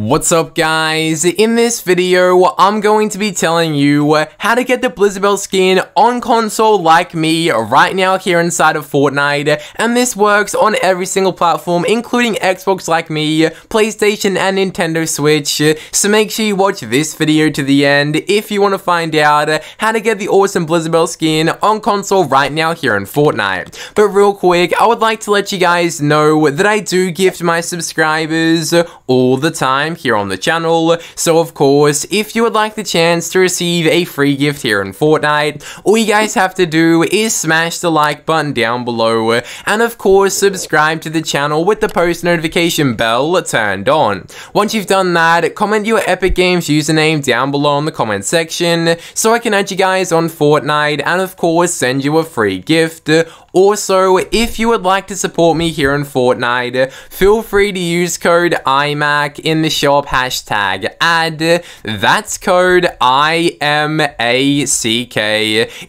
What's up guys? In this video, I'm going to be telling you how to get the Blizzabelle skin on console like me right now here inside of Fortnite, and this works on every single platform including Xbox like me, PlayStation and Nintendo Switch, so make sure you watch this video to the end if you want to find out how to get the awesome Blizzabelle skin on console right now here in Fortnite. But real quick, I would like to let you guys know that I do gift my subscribers all the time time here on the channel, so of course, if you would like the chance to receive a free gift here in Fortnite, all you guys have to do is smash the like button down below, and of course, subscribe to the channel with the post notification bell turned on. Once you've done that, comment your Epic Games username down below in the comment section, so I can add you guys on Fortnite, and of course, send you a free gift, also, if you would like to support me here in Fortnite, feel free to use code IMAC in the shop hashtag Add That's code IMACK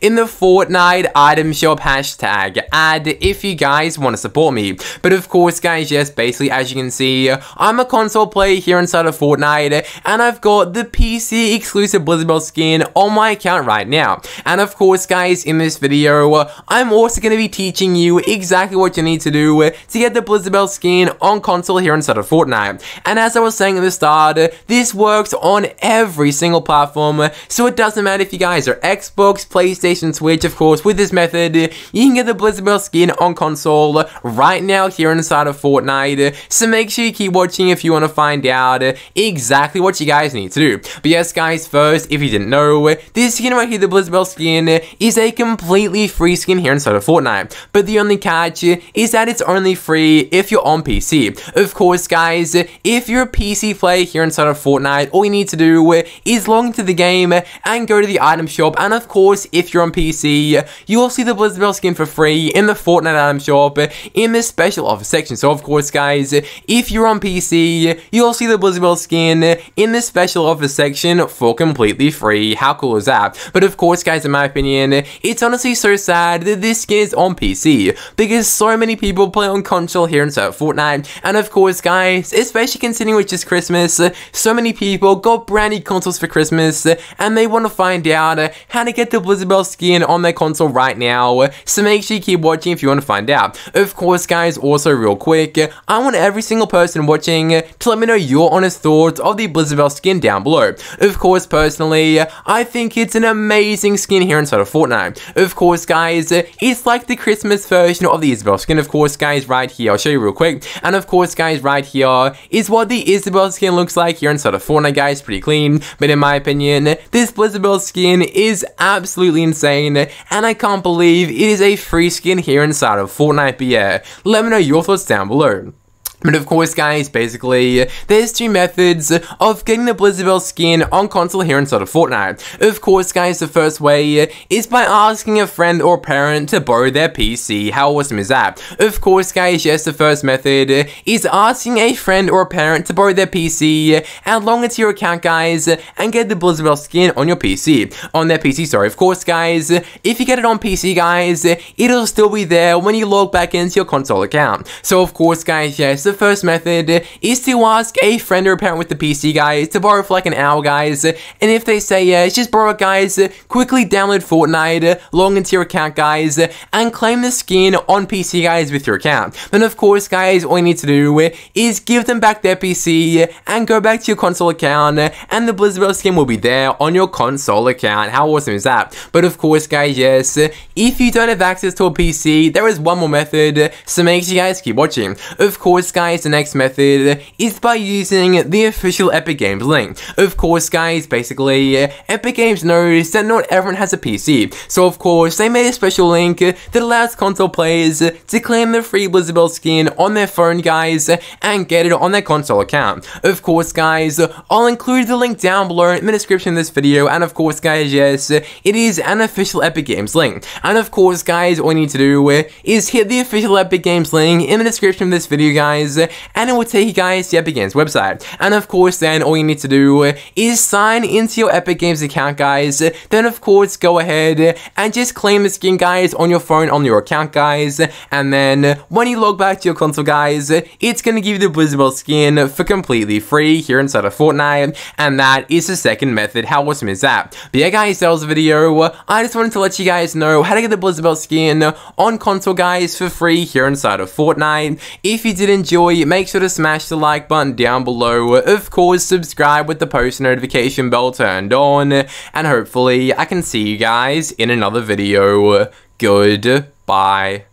in the Fortnite item shop hashtag Add if you guys want to support me. But of course, guys, yes, basically, as you can see, I'm a console player here inside of Fortnite, and I've got the PC exclusive Blizzard Bell skin on my account right now. And of course, guys, in this video, I'm also going to be teaching you exactly what you need to do to get the Bell skin on console here inside of Fortnite. And as I was saying at the start, this works on every single platform, so it doesn't matter if you guys are Xbox, PlayStation, Switch, of course, with this method, you can get the Bell skin on console right now here inside of Fortnite, so make sure you keep watching if you want to find out exactly what you guys need to do. But yes guys, first, if you didn't know, this skin right here, the Bell skin, is a completely free skin here inside of Fortnite time. But the only catch is that it's only free if you're on PC. Of course, guys, if you're a PC player here inside of Fortnite, all you need to do is log into the game and go to the item shop. And of course, if you're on PC, you will see the Blizzard skin for free in the Fortnite item shop in the special offer section. So of course, guys, if you're on PC, you'll see the Blizzard skin in the special offer section for completely free. How cool is that? But of course, guys, in my opinion, it's honestly so sad that this skin is on on PC because so many people play on console here inside Fortnite. And of course, guys, especially considering which is Christmas, so many people got brand new consoles for Christmas and they want to find out how to get the Blizzard Bell skin on their console right now. So make sure you keep watching if you want to find out. Of course, guys, also real quick, I want every single person watching to let me know your honest thoughts of the Blizzard Bell skin down below. Of course, personally, I think it's an amazing skin here inside of Fortnite. Of course, guys, it's like the Christmas version of the Isabel skin, of course, guys, right here. I'll show you real quick. And of course, guys, right here is what the Isabel skin looks like here inside of Fortnite, guys. Pretty clean, but in my opinion, this Isabel skin is absolutely insane, and I can't believe it is a free skin here inside of Fortnite. But yeah, let me know your thoughts down below. But of course guys, basically, there's two methods of getting the Blizzabel skin on console here inside of Fortnite. Of course guys, the first way is by asking a friend or parent to borrow their PC. How awesome is that? Of course guys, yes, the first method is asking a friend or a parent to borrow their PC and log into your account guys and get the Blizzabel skin on your PC. On their PC, sorry. Of course guys, if you get it on PC guys, it'll still be there when you log back into your console account. So of course guys, yes, the first method is to ask a friend or a parent with the PC, guys, to borrow for like an hour, guys. And if they say yeah, it's just borrow it, guys, quickly download Fortnite, log into your account, guys, and claim the skin on PC, guys, with your account. Then, of course, guys, all you need to do is give them back their PC and go back to your console account, and the Blizzard skin will be there on your console account. How awesome is that? But, of course, guys, yes, if you don't have access to a PC, there is one more method, so make sure you guys keep watching. Of course, guys, guys, the next method is by using the official Epic Games link. Of course guys, basically, uh, Epic Games knows that not everyone has a PC, so of course they made a special link that allows console players to claim the free Blizzabelle skin on their phone guys and get it on their console account. Of course guys, I'll include the link down below in the description of this video and of course guys, yes, it is an official Epic Games link. And of course guys, all you need to do uh, is hit the official Epic Games link in the description of this video guys uh, and it will take you guys to Epic Games website. And of course then all you need to do uh, is sign into your Epic Games account guys. Then of course go ahead uh, and just claim the skin guys on your phone on your account guys. And then when you log back to your console guys, it's gonna give you the Blizzard skin for completely free here inside of Fortnite. And that is the second method. How awesome is that? But yeah guys, that was the video. I just wanted to let you guys know how to get the Blizzard skin on console guys for free here inside of Fortnite. If you did enjoy enjoy, make sure to smash the like button down below. Of course, subscribe with the post notification bell turned on, and hopefully I can see you guys in another video. Goodbye.